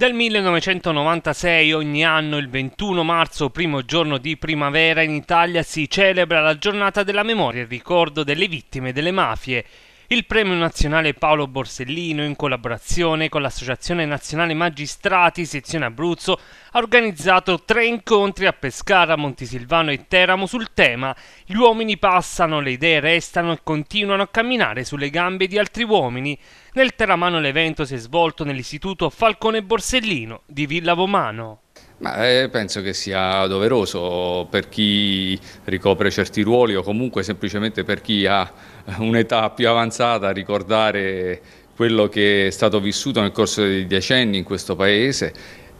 Dal 1996 ogni anno il 21 marzo, primo giorno di primavera, in Italia si celebra la giornata della memoria e ricordo delle vittime delle mafie il Premio Nazionale Paolo Borsellino, in collaborazione con l'Associazione Nazionale Magistrati Sezione Abruzzo, ha organizzato tre incontri a Pescara, Montisilvano e Teramo sul tema Gli uomini passano, le idee restano e continuano a camminare sulle gambe di altri uomini. Nel Teramano l'evento si è svolto nell'Istituto Falcone Borsellino di Villa Vomano. Ma, eh, penso che sia doveroso per chi ricopre certi ruoli o comunque semplicemente per chi ha eh, un'età più avanzata a ricordare quello che è stato vissuto nel corso dei decenni in questo paese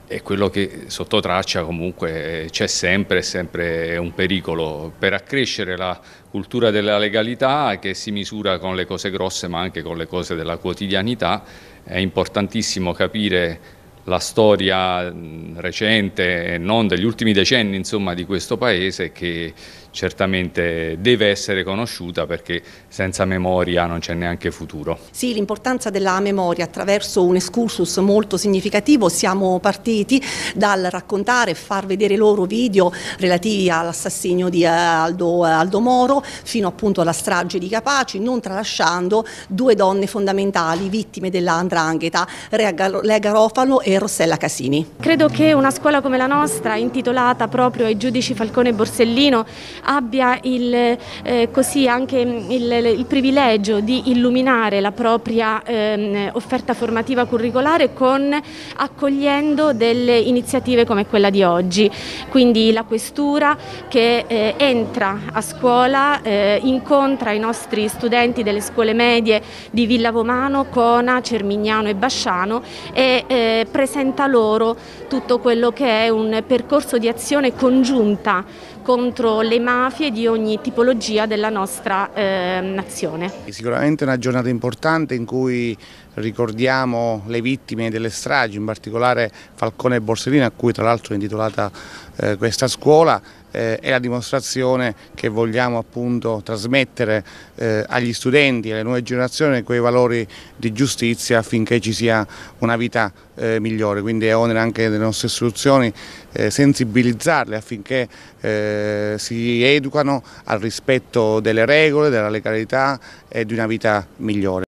e quello che sotto traccia comunque eh, c'è sempre e sempre un pericolo per accrescere la cultura della legalità che si misura con le cose grosse ma anche con le cose della quotidianità è importantissimo capire la storia mm, recente e non degli ultimi decenni insomma, di questo Paese che certamente deve essere conosciuta perché senza memoria non c'è neanche futuro. Sì, l'importanza della memoria attraverso un excursus molto significativo siamo partiti dal raccontare e far vedere loro video relativi all'assassinio di eh, Aldo, eh, Aldo, Moro fino appunto alla strage di Capaci, non tralasciando due donne fondamentali vittime della Andrangheta, Lega Garofalo e e Rossella Casini. Credo che una scuola come la nostra, intitolata proprio ai giudici Falcone e Borsellino, abbia il, eh, così anche il, il, privilegio di illuminare la propria eh, offerta formativa curricolare con, accogliendo delle iniziative come quella di oggi. Quindi la Questura che eh, entra a scuola, eh, incontra i nostri studenti delle scuole medie di Villa Vomano, Cona, Cermignano e Basciano e eh, presenta loro tutto quello che è un percorso di azione congiunta contro le mafie di ogni tipologia della nostra eh, nazione. Sicuramente è una giornata importante in cui ricordiamo le vittime delle stragi, in particolare Falcone e Borsellino a cui tra l'altro è intitolata eh, questa scuola eh, è la dimostrazione che vogliamo appunto trasmettere eh, agli studenti, alle nuove generazioni, quei valori di giustizia affinché ci sia una vita eh, migliore. Quindi è onere anche delle nostre istituzioni eh, sensibilizzarle affinché eh, si educano al rispetto delle regole, della legalità e di una vita migliore.